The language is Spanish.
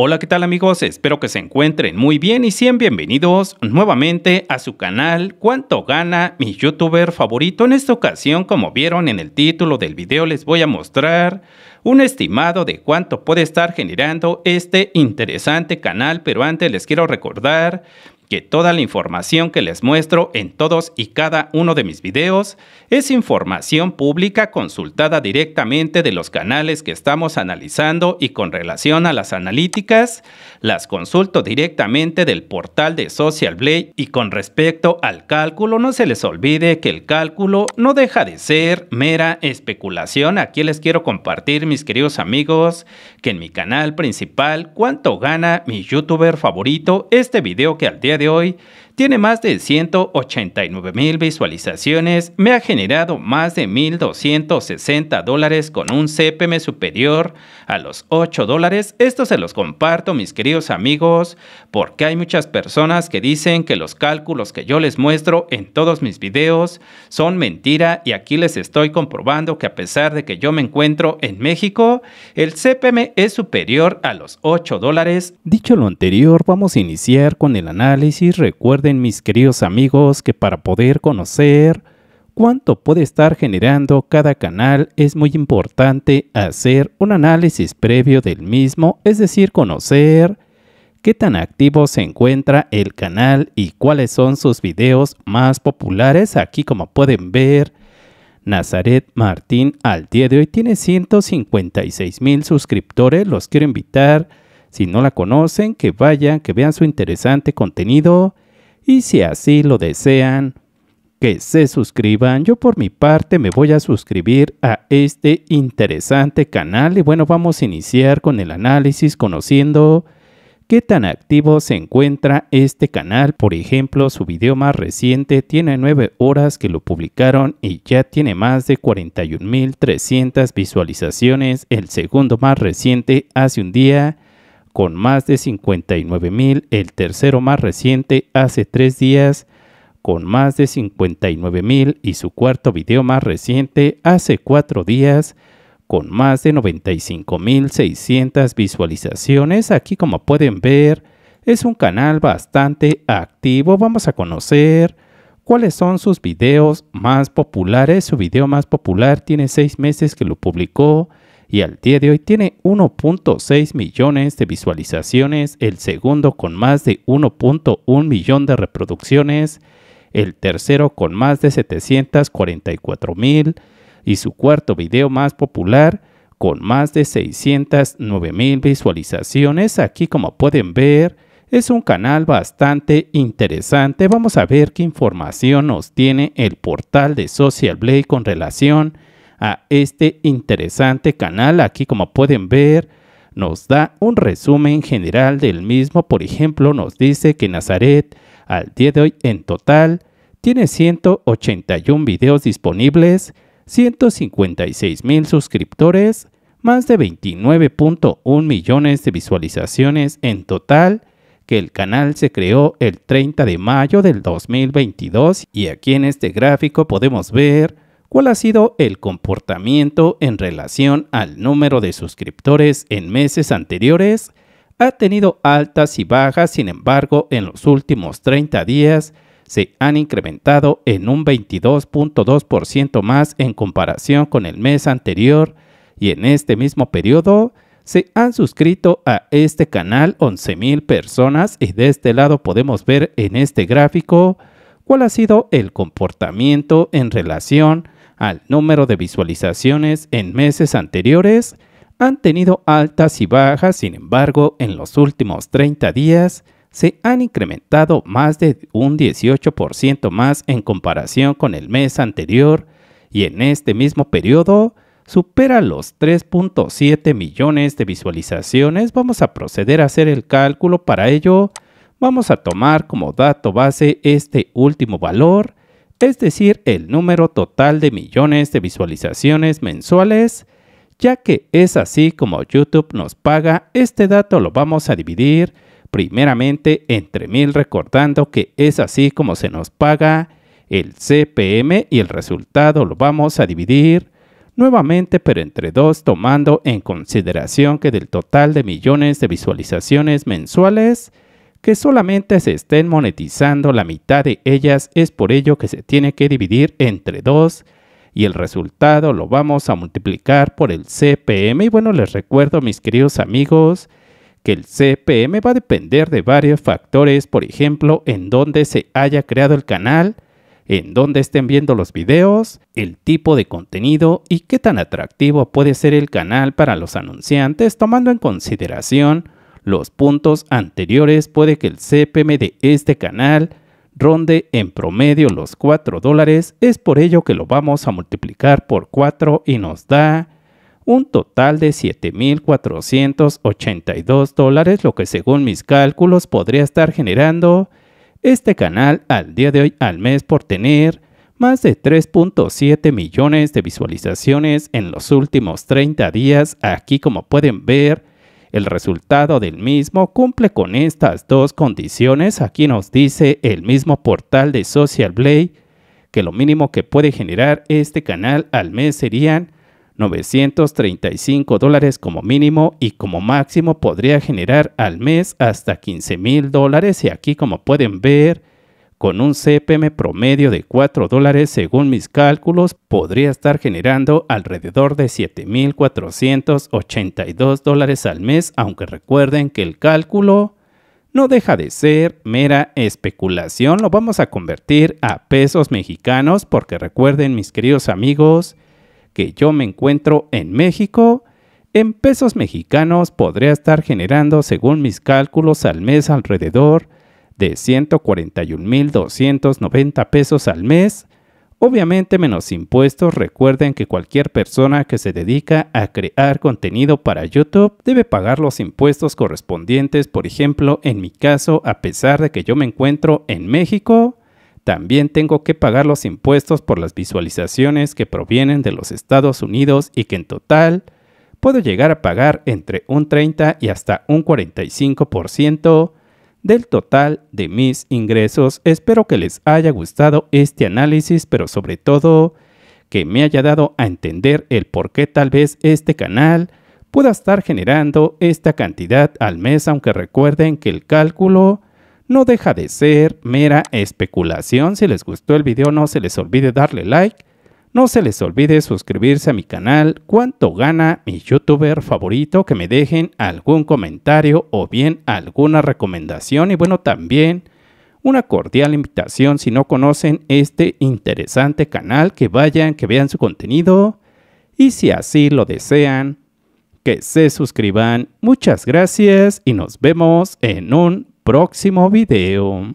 Hola, ¿qué tal amigos? Espero que se encuentren muy bien y sean bienvenidos nuevamente a su canal Cuánto gana mi youtuber favorito. En esta ocasión, como vieron en el título del video, les voy a mostrar un estimado de cuánto puede estar generando este interesante canal, pero antes les quiero recordar que toda la información que les muestro en todos y cada uno de mis videos es información pública consultada directamente de los canales que estamos analizando y con relación a las analíticas, las consulto directamente del portal de Social Blade y con respecto al cálculo no se les olvide que el cálculo no deja de ser mera especulación. Aquí les quiero compartir mis queridos amigos que en mi canal principal cuánto gana mi youtuber favorito este video que al día de hoy tiene más de 189 mil visualizaciones, me ha generado más de 1.260 dólares con un CPM superior a los 8 dólares. Esto se los comparto mis queridos amigos porque hay muchas personas que dicen que los cálculos que yo les muestro en todos mis videos son mentira y aquí les estoy comprobando que a pesar de que yo me encuentro en México, el CPM es superior a los 8 dólares. Dicho lo anterior, vamos a iniciar con el análisis. Recuerden mis queridos amigos, que para poder conocer cuánto puede estar generando cada canal es muy importante hacer un análisis previo del mismo, es decir, conocer qué tan activo se encuentra el canal y cuáles son sus videos más populares. Aquí como pueden ver, Nazaret Martín al día de hoy tiene 156 mil suscriptores. Los quiero invitar, si no la conocen, que vayan, que vean su interesante contenido y si así lo desean, que se suscriban. Yo por mi parte me voy a suscribir a este interesante canal y bueno, vamos a iniciar con el análisis conociendo qué tan activo se encuentra este canal. Por ejemplo, su video más reciente tiene 9 horas que lo publicaron y ya tiene más de 41.300 visualizaciones. El segundo más reciente hace un día con más de 59 mil, el tercero más reciente hace tres días con más de 59 mil y su cuarto video más reciente hace cuatro días con más de 95.600 visualizaciones. Aquí como pueden ver es un canal bastante activo. Vamos a conocer cuáles son sus videos más populares. Su video más popular tiene seis meses que lo publicó y al día de hoy tiene 1.6 millones de visualizaciones, el segundo con más de 1.1 millón de reproducciones, el tercero con más de 744 mil y su cuarto video más popular con más de 609 mil visualizaciones. Aquí como pueden ver es un canal bastante interesante. Vamos a ver qué información nos tiene el portal de Social Blade con relación a este interesante canal. Aquí como pueden ver nos da un resumen general del mismo. Por ejemplo, nos dice que Nazaret al día de hoy en total tiene 181 videos disponibles, 156 mil suscriptores, más de 29.1 millones de visualizaciones en total, que el canal se creó el 30 de mayo del 2022 y aquí en este gráfico podemos ver cuál ha sido el comportamiento en relación al número de suscriptores en meses anteriores, ha tenido altas y bajas, sin embargo, en los últimos 30 días se han incrementado en un 22.2% más en comparación con el mes anterior y en este mismo periodo se han suscrito a este canal 11.000 personas y de este lado podemos ver en este gráfico cuál ha sido el comportamiento en relación al número de visualizaciones en meses anteriores, han tenido altas y bajas, sin embargo, en los últimos 30 días se han incrementado más de un 18% más en comparación con el mes anterior y en este mismo periodo supera los 3.7 millones de visualizaciones. Vamos a proceder a hacer el cálculo para ello. Vamos a tomar como dato base este último valor es decir, el número total de millones de visualizaciones mensuales, ya que es así como YouTube nos paga, este dato lo vamos a dividir primeramente entre mil recordando que es así como se nos paga el CPM y el resultado lo vamos a dividir nuevamente pero entre dos tomando en consideración que del total de millones de visualizaciones mensuales, que solamente se estén monetizando la mitad de ellas, es por ello que se tiene que dividir entre dos y el resultado lo vamos a multiplicar por el CPM. Y bueno, les recuerdo mis queridos amigos que el CPM va a depender de varios factores, por ejemplo, en dónde se haya creado el canal, en dónde estén viendo los videos, el tipo de contenido y qué tan atractivo puede ser el canal para los anunciantes, tomando en consideración los puntos anteriores puede que el CPM de este canal ronde en promedio los 4 dólares, es por ello que lo vamos a multiplicar por 4 y nos da un total de 7.482 dólares, lo que según mis cálculos podría estar generando este canal al día de hoy al mes por tener más de 3.7 millones de visualizaciones en los últimos 30 días. Aquí como pueden ver, el resultado del mismo cumple con estas dos condiciones. Aquí nos dice el mismo portal de Social Blade que lo mínimo que puede generar este canal al mes serían 935 dólares como mínimo y como máximo podría generar al mes hasta 15 mil dólares. Y aquí como pueden ver con un CPM promedio de 4 dólares según mis cálculos, podría estar generando alrededor de 7.482 dólares al mes, aunque recuerden que el cálculo no deja de ser mera especulación, lo vamos a convertir a pesos mexicanos porque recuerden mis queridos amigos que yo me encuentro en México, en pesos mexicanos podría estar generando según mis cálculos al mes alrededor de 141.290 pesos al mes, obviamente menos impuestos. Recuerden que cualquier persona que se dedica a crear contenido para YouTube debe pagar los impuestos correspondientes. Por ejemplo, en mi caso, a pesar de que yo me encuentro en México, también tengo que pagar los impuestos por las visualizaciones que provienen de los Estados Unidos y que en total puedo llegar a pagar entre un 30 y hasta un 45% del total de mis ingresos. Espero que les haya gustado este análisis, pero sobre todo que me haya dado a entender el por qué tal vez este canal pueda estar generando esta cantidad al mes, aunque recuerden que el cálculo no deja de ser mera especulación. Si les gustó el video no se les olvide darle like no se les olvide suscribirse a mi canal, cuánto gana mi youtuber favorito, que me dejen algún comentario o bien alguna recomendación y bueno también una cordial invitación si no conocen este interesante canal, que vayan, que vean su contenido y si así lo desean, que se suscriban. Muchas gracias y nos vemos en un próximo video.